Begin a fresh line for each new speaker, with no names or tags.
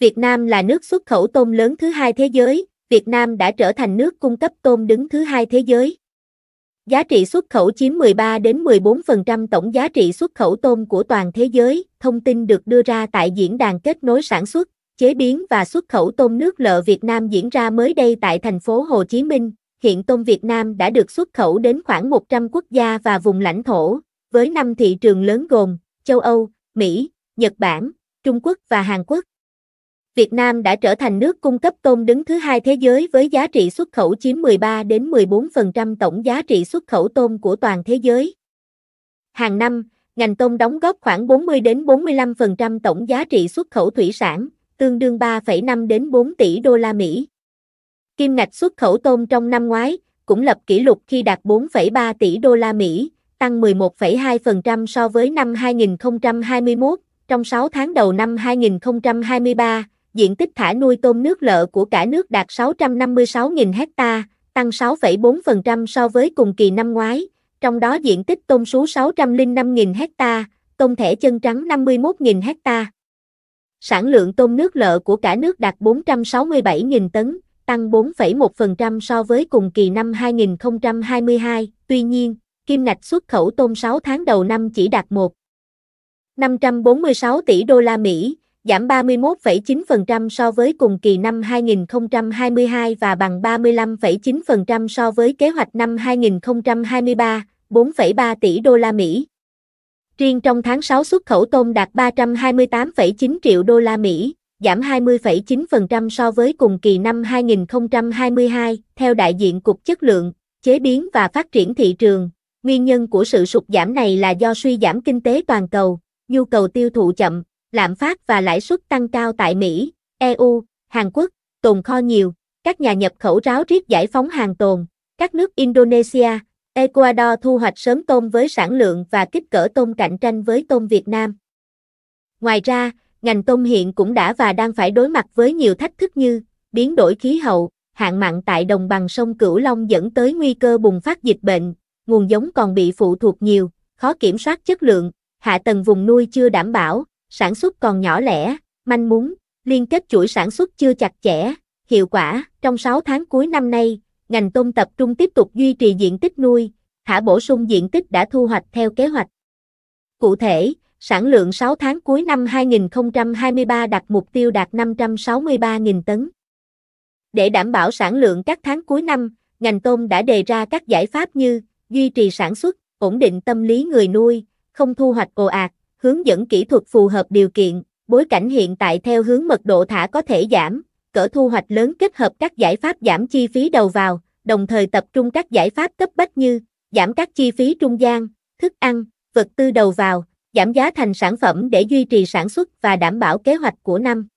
Việt Nam là nước xuất khẩu tôm lớn thứ hai thế giới, Việt Nam đã trở thành nước cung cấp tôm đứng thứ hai thế giới. Giá trị xuất khẩu chiếm 13 đến 14% tổng giá trị xuất khẩu tôm của toàn thế giới, thông tin được đưa ra tại diễn đàn kết nối sản xuất, chế biến và xuất khẩu tôm nước lợ Việt Nam diễn ra mới đây tại thành phố Hồ Chí Minh. Hiện tôm Việt Nam đã được xuất khẩu đến khoảng 100 quốc gia và vùng lãnh thổ, với 5 thị trường lớn gồm châu Âu, Mỹ, Nhật Bản, Trung Quốc và Hàn Quốc. Việt Nam đã trở thành nước cung cấp tôm đứng thứ hai thế giới với giá trị xuất khẩu chiếm 13 đến 14% tổng giá trị xuất khẩu tôm của toàn thế giới. Hàng năm, ngành tôm đóng góp khoảng 40 đến 45% tổng giá trị xuất khẩu thủy sản, tương đương 3,5 đến 4 tỷ đô la Mỹ. Kim ngạch xuất khẩu tôm trong năm ngoái cũng lập kỷ lục khi đạt 4,3 tỷ đô la Mỹ, tăng 11,2% so với năm 2021. Trong 6 tháng đầu năm 2023, diện tích thả nuôi tôm nước lợ của cả nước đạt 656.000 hecta, tăng 6,4% so với cùng kỳ năm ngoái, trong đó diện tích tôm sú 605.000 hecta, tôm thẻ chân trắng 51.000 hecta. Sản lượng tôm nước lợ của cả nước đạt 467.000 tấn, tăng 4,1% so với cùng kỳ năm 2022. Tuy nhiên, kim ngạch xuất khẩu tôm 6 tháng đầu năm chỉ đạt 1. 546 tỷ đô la Mỹ, giảm 31,9% so với cùng kỳ năm 2022 và bằng 35,9% so với kế hoạch năm 2023, 4,3 tỷ đô la Mỹ. Riêng trong tháng 6 xuất khẩu tôm đạt 328,9 triệu đô la Mỹ, giảm 20,9% so với cùng kỳ năm 2022, theo đại diện Cục Chất lượng, Chế biến và Phát triển thị trường. Nguyên nhân của sự sụt giảm này là do suy giảm kinh tế toàn cầu, nhu cầu tiêu thụ chậm, lạm phát và lãi suất tăng cao tại Mỹ, EU, Hàn Quốc, tồn kho nhiều, các nhà nhập khẩu ráo riết giải phóng hàng tồn, các nước Indonesia, Ecuador thu hoạch sớm tôm với sản lượng và kích cỡ tôm cạnh tranh với tôm Việt Nam. Ngoài ra, ngành tôm hiện cũng đã và đang phải đối mặt với nhiều thách thức như biến đổi khí hậu, hạn mặn tại đồng bằng sông Cửu Long dẫn tới nguy cơ bùng phát dịch bệnh, nguồn giống còn bị phụ thuộc nhiều, khó kiểm soát chất lượng, hạ tầng vùng nuôi chưa đảm bảo, sản xuất còn nhỏ lẻ, manh mún, liên kết chuỗi sản xuất chưa chặt chẽ, hiệu quả. Trong 6 tháng cuối năm nay, ngành tôm tập trung tiếp tục duy trì diện tích nuôi, thả bổ sung diện tích đã thu hoạch theo kế hoạch. Cụ thể, sản lượng 6 tháng cuối năm 2023 đặt mục tiêu đạt 563.000 tấn. Để đảm bảo sản lượng các tháng cuối năm, ngành tôm đã đề ra các giải pháp như duy trì sản xuất, ổn định tâm lý người nuôi, không thu hoạch ồ ạt, hướng dẫn kỹ thuật phù hợp điều kiện, bối cảnh hiện tại theo hướng mật độ thả có thể giảm, cỡ thu hoạch lớn kết hợp các giải pháp giảm chi phí đầu vào, đồng thời tập trung các giải pháp cấp bách như giảm các chi phí trung gian, thức ăn, vật tư đầu vào, giảm giá thành sản phẩm để duy trì sản xuất và đảm bảo kế hoạch của năm.